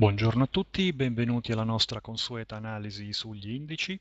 Buongiorno a tutti, benvenuti alla nostra consueta analisi sugli indici.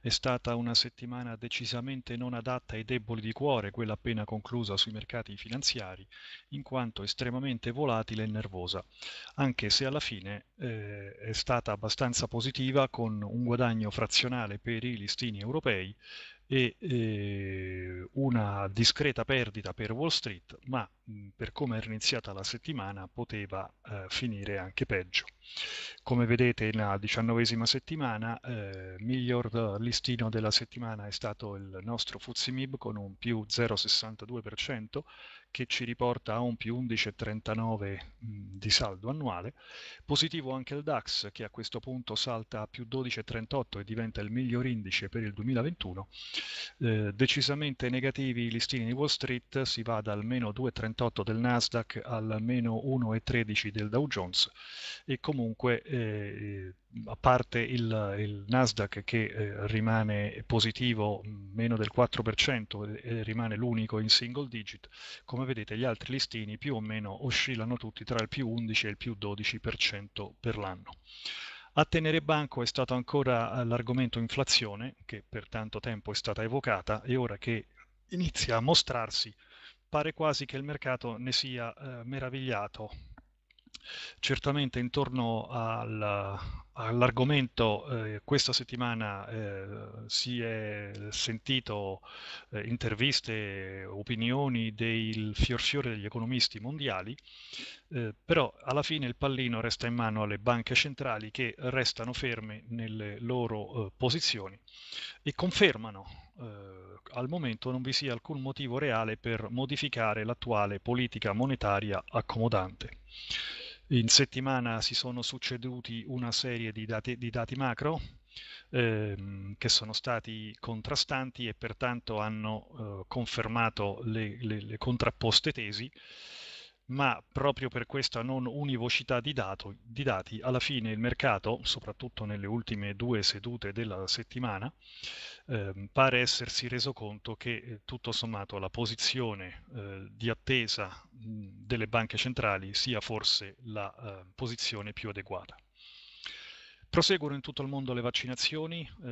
È stata una settimana decisamente non adatta ai deboli di cuore, quella appena conclusa sui mercati finanziari, in quanto estremamente volatile e nervosa, anche se alla fine eh, è stata abbastanza positiva con un guadagno frazionale per i listini europei e eh, una discreta perdita per Wall Street, ma mh, mm, per come era iniziata la settimana poteva eh, finire anche peggio. Come vedete nella diciannovesima settimana, eh, miglior listino della settimana è stato il nostro Fuzimib con un più 0,62% che ci riporta a un più 11,39 di saldo annuale. Positivo anche il DAX che a questo punto salta a più 12,38 e diventa il miglior indice per il 2021. Eh, decisamente negativi i listini di Wall Street, si va dal meno 2,38 del Nasdaq al meno 1,13 del Dow Jones e comunque... Eh, a parte il, il Nasdaq che eh, rimane positivo meno del 4% e, e rimane l'unico in single digit, come vedete gli altri listini più o meno oscillano tutti tra il più 11 e il più 12% per l'anno. A tenere banco è stato ancora eh, l'argomento inflazione, che per tanto tempo è stata evocata e ora che inizia a mostrarsi, pare quasi che il mercato ne sia eh, meravigliato certamente intorno al, all'argomento eh, questa settimana eh, si è sentito eh, interviste, opinioni del fiorfiore degli economisti mondiali, eh, però alla fine il pallino resta in mano alle banche centrali che restano ferme nelle loro eh, posizioni e confermano eh, al momento non vi sia alcun motivo reale per modificare l'attuale politica monetaria accomodante. In settimana si sono succeduti una serie di dati, di dati macro ehm, che sono stati contrastanti e pertanto hanno eh, confermato le, le, le contrapposte tesi ma proprio per questa non univocità di, dato, di, dati, alla fine il mercato, soprattutto nelle ultime due sedute della settimana, eh, pare essersi reso conto che eh, tutto sommato la posizione eh, di attesa mh, delle banche centrali sia forse la eh, posizione più adeguata. Proseguono in tutto il mondo le vaccinazioni, eh,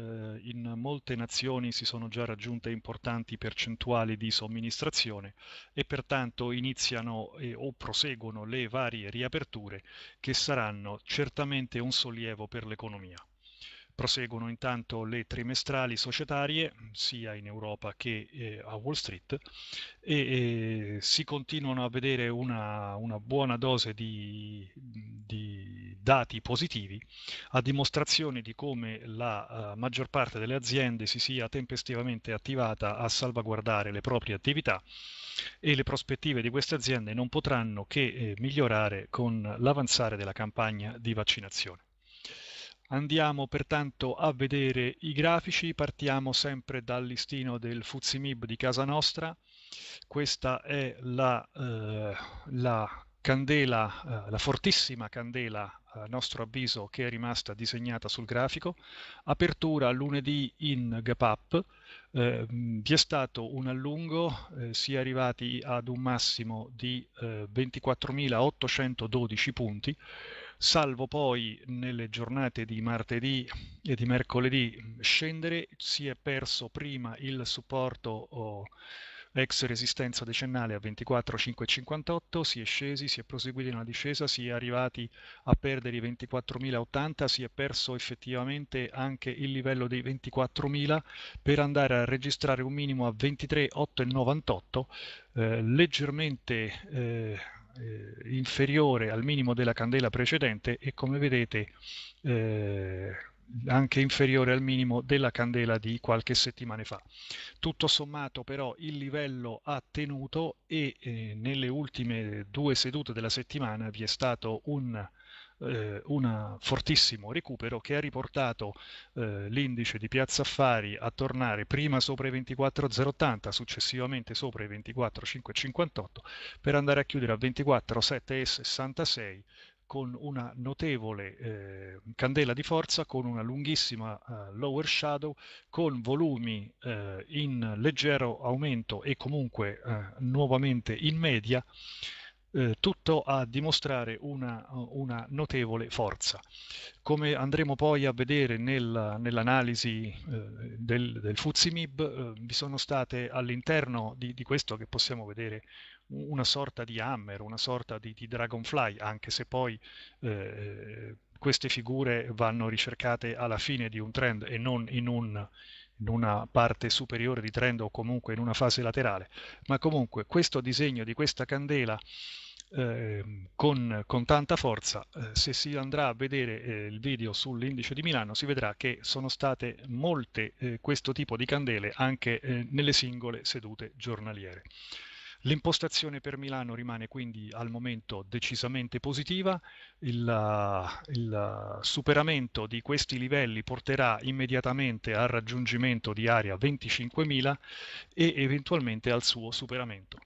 in molte nazioni si sono già raggiunte importanti percentuali di somministrazione e pertanto iniziano e, eh, o proseguono le varie riaperture che saranno certamente un sollievo per l'economia. Proseguono intanto le trimestrali societarie sia in Europa che eh, a Wall Street e, e, si continuano a vedere una, una buona dose di, di, dati positivi a dimostrazione di come la uh, maggior parte delle aziende si sia tempestivamente attivata a salvaguardare le proprie attività e le prospettive di queste aziende non potranno che eh, migliorare con l'avanzare della campagna di vaccinazione. Andiamo pertanto a vedere i grafici, partiamo sempre dal listino del Fuzimib di casa nostra. Questa è la, eh, la candela, eh, la fortissima candela a nostro avviso che è rimasta disegnata sul grafico, apertura lunedì in GAPAP, eh, vi è stato un allungo, eh, si è arrivati ad un massimo di eh, 24.812 punti, salvo poi nelle giornate di martedì e di mercoledì scendere, si è perso prima il supporto ex resistenza decennale a 24,558, si è scesi, si è proseguiti in una discesa, si è arrivati a perdere i 24.080, si è perso effettivamente anche il livello dei 24.000 per andare a registrare un minimo a 23,898, eh, leggermente eh, eh, inferiore al minimo della candela precedente e come vedete eh, anche inferiore al minimo della candela di qualche settimana fa. Tutto sommato però il livello ha tenuto e eh, nelle ultime due sedute della settimana vi è stato un eh, un fortissimo recupero che ha riportato eh, l'indice di Piazza Affari a tornare prima sopra i 24,080, successivamente sopra i 24,558 per andare a chiudere a 24,766 con una notevole eh, candela di forza, con una lunghissima uh, lower shadow, con volumi uh, in leggero aumento e comunque uh, nuovamente in media eh, tutto a dimostrare una, eh, una, notevole forza. Come andremo poi a vedere nel, nell'analisi eh, del, del Fuzimib, eh, vi sono state all'interno di, di questo che possiamo vedere una sorta di hammer, una sorta di, di dragonfly, anche se poi eh, queste figure vanno ricercate alla fine di un trend e non in, un, in, una parte superiore di trend o comunque in una fase laterale. Ma comunque questo disegno di questa candela eh, con, con, tanta forza. Eh, se si andrà a vedere eh, il video sull'indice di Milano si vedrà che sono state molte eh, questo tipo di candele anche eh, nelle singole sedute giornaliere. L'impostazione per Milano rimane quindi al momento decisamente positiva, il, il, superamento di questi livelli porterà immediatamente al raggiungimento di area 25.000 e eventualmente al suo superamento.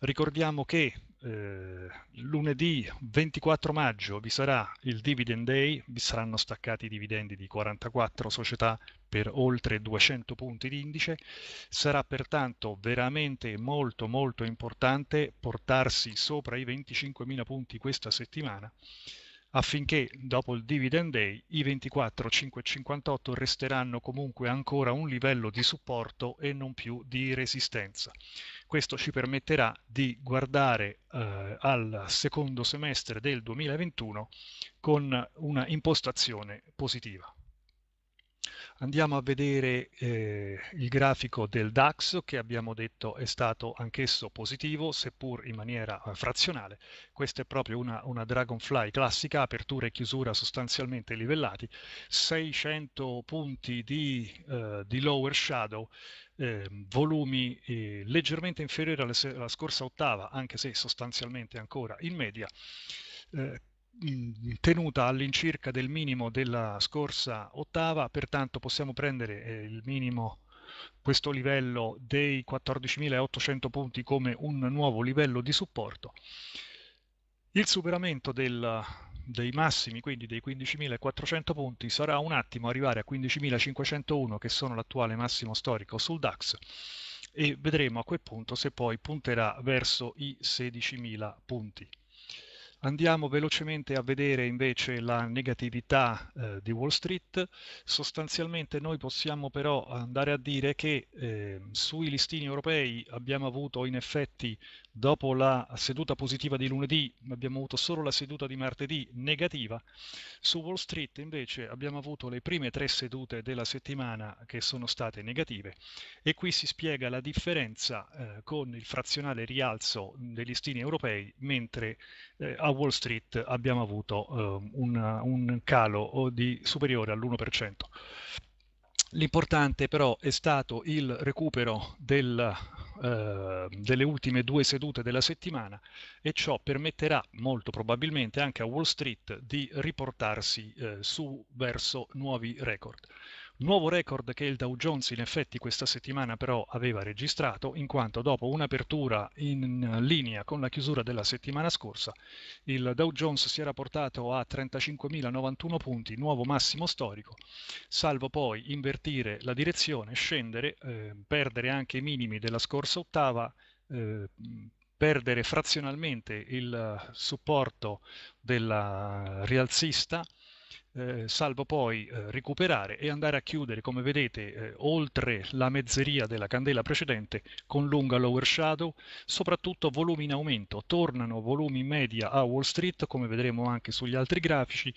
Ricordiamo che eh, lunedì 24 maggio vi sarà il Dividend Day, vi saranno staccati i dividendi di 44 società per oltre 200 punti di indice, sarà pertanto veramente molto molto importante portarsi sopra i 25.000 punti questa settimana affinché dopo il dividend day i 24,558 resteranno comunque ancora un livello di supporto e non più di resistenza. Questo ci permetterà di guardare eh, al secondo semestre del 2021 con una impostazione positiva. Andiamo a vedere eh, il grafico del DAX che abbiamo detto è stato anch'esso positivo, seppur in maniera eh, frazionale. Questa è proprio una, una Dragonfly classica, apertura e chiusura sostanzialmente livellati, 600 punti di, eh, di lower shadow, ehm, eh, volumi leggermente inferiori alla, alla, scorsa ottava, anche se sostanzialmente ancora in media eh, tenuta all'incirca del minimo della scorsa ottava, pertanto possiamo prendere eh, il minimo, questo livello dei 14.800 punti come un nuovo livello di supporto. Il superamento del, dei massimi, quindi dei 15.400 punti, sarà un attimo arrivare a 15.501 che sono l'attuale massimo storico sul DAX e vedremo a quel punto se poi punterà verso i 16.000 punti. Andiamo velocemente a vedere invece la negatività eh, di Wall Street. Sostanzialmente noi possiamo però andare a dire che eh, sui listini europei abbiamo avuto in effetti dopo la seduta positiva di lunedì, abbiamo avuto solo la seduta di martedì negativa. Su Wall Street invece abbiamo avuto le prime tre sedute della settimana che sono state negative e qui si spiega la differenza eh, con il frazionale rialzo dei listini europei mentre eh, Wall Street abbiamo avuto eh, un, un, calo oh, di, superiore all'1%. L'importante però è stato il recupero del, eh, delle ultime due sedute della settimana e ciò permetterà molto probabilmente anche a Wall Street di riportarsi eh, su verso nuovi record. Nuovo record che il Dow Jones in effetti questa settimana però aveva registrato in quanto dopo un'apertura in eh, linea con la chiusura della settimana scorsa il Dow Jones si era portato a 35.091 punti, nuovo massimo storico, salvo poi invertire la direzione, scendere, eh, perdere anche i minimi della scorsa ottava, eh, perdere frazionalmente il supporto della rialzista eh, salvo poi eh, recuperare e andare a chiudere, come vedete, eh, oltre la mezzeria della candela precedente con lunga lower shadow, soprattutto volumi in aumento, tornano volumi media a Wall Street, come vedremo anche sugli altri grafici,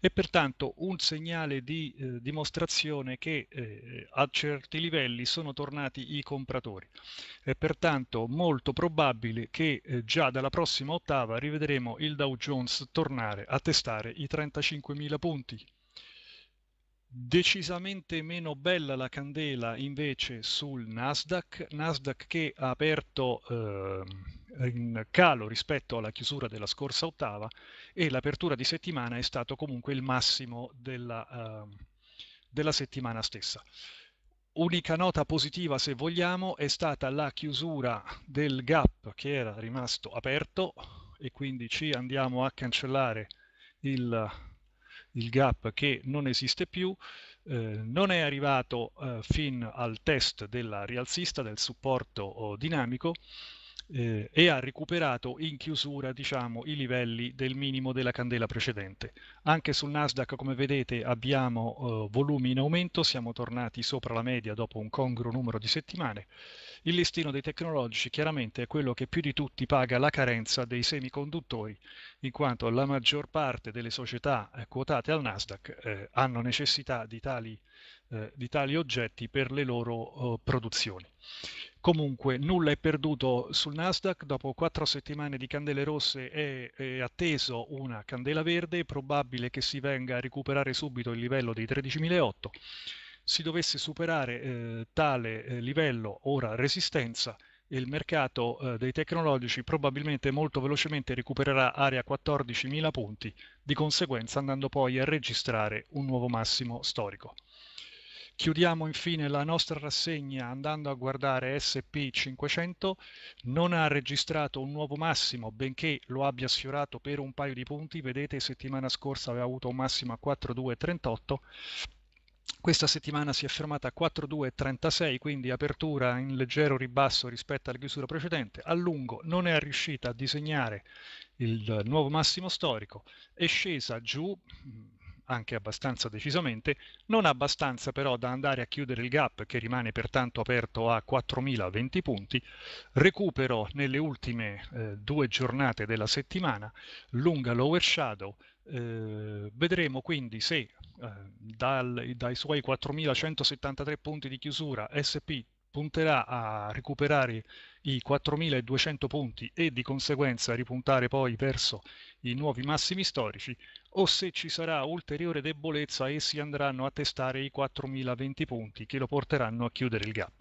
e pertanto un segnale di eh, dimostrazione che eh, a certi livelli sono tornati i compratori. È pertanto molto probabile che già dalla prossima ottava rivedremo il Dow Jones tornare a testare i 35.000 punti punti. Decisamente meno bella la candela invece sul Nasdaq, Nasdaq che ha aperto eh, in calo rispetto alla chiusura della scorsa ottava e l'apertura di settimana è stato comunque il massimo della, eh, della settimana stessa. Unica nota positiva, se vogliamo, è stata la chiusura del gap che era rimasto aperto e quindi ci andiamo a cancellare il il gap che non esiste più, eh, non è arrivato eh, fin al test della rialzista del supporto oh, dinamico, eh, e ha recuperato in chiusura diciamo, i livelli del minimo della candela precedente. Anche sul Nasdaq, come vedete, abbiamo eh, volumi in aumento, siamo tornati sopra la media dopo un congruo numero di settimane. Il listino dei tecnologici chiaramente è quello che più di tutti paga la carenza dei semiconduttori, in quanto la maggior parte delle società eh, quotate al Nasdaq eh, hanno necessità di tali, eh, di tali, oggetti per le loro eh, produzioni. Comunque nulla è perduto sul Nasdaq, dopo quattro settimane di candele rosse è, è, atteso una candela verde, è probabile che si venga a recuperare subito il livello dei 13.008. Si dovesse superare eh, tale eh, livello, ora resistenza, il mercato eh, dei tecnologici probabilmente molto velocemente recupererà area 14.000 punti, di conseguenza andando poi a registrare un nuovo massimo storico. Chiudiamo infine la nostra rassegna andando a guardare SP500, non ha registrato un nuovo massimo, benché lo abbia sfiorato per un paio di punti, vedete settimana scorsa aveva avuto un massimo a 4,238, questa settimana si è fermata a 4,236, quindi apertura in leggero ribasso rispetto alla chiusura precedente. A lungo non è riuscita a disegnare il nuovo massimo storico, è scesa giù anche abbastanza decisamente, non abbastanza però da andare a chiudere il gap che rimane pertanto aperto a 4.020 punti, recupero nelle ultime eh, due giornate della settimana, lunga lower shadow, eh, vedremo quindi se eh, dal, dai suoi 4.173 punti di chiusura SP punterà a recuperare i 4.200 punti e di conseguenza ripuntare poi verso i nuovi massimi storici o se ci sarà ulteriore debolezza e si andranno a testare i 4.020 punti che lo porteranno a chiudere il gap.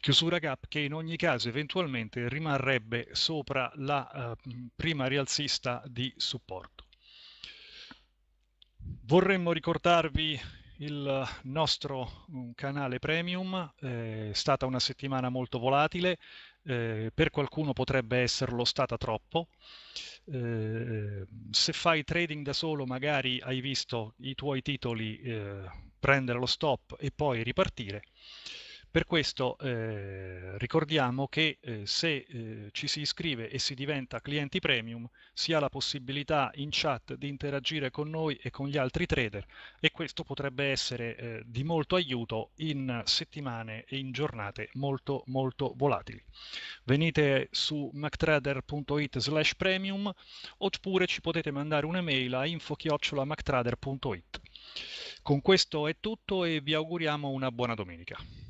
Chiusura gap che in ogni caso eventualmente rimarrebbe sopra la eh, prima rialzista di supporto. Vorremmo ricordarvi il nostro mm, canale premium eh, è stata una settimana molto volatile, eh, per qualcuno potrebbe esserlo stata troppo. Eh, se fai trading da solo magari hai visto i tuoi titoli eh, prendere lo stop e poi ripartire. Per questo eh, ricordiamo che eh, se eh, ci si iscrive e si diventa clienti premium si ha la possibilità in chat di interagire con noi e con gli altri trader e questo potrebbe essere eh, di molto aiuto in settimane e in giornate molto molto volatili. Venite su mactrader.it slash premium oppure ci potete mandare un'email a info Con questo è tutto e vi auguriamo una buona domenica.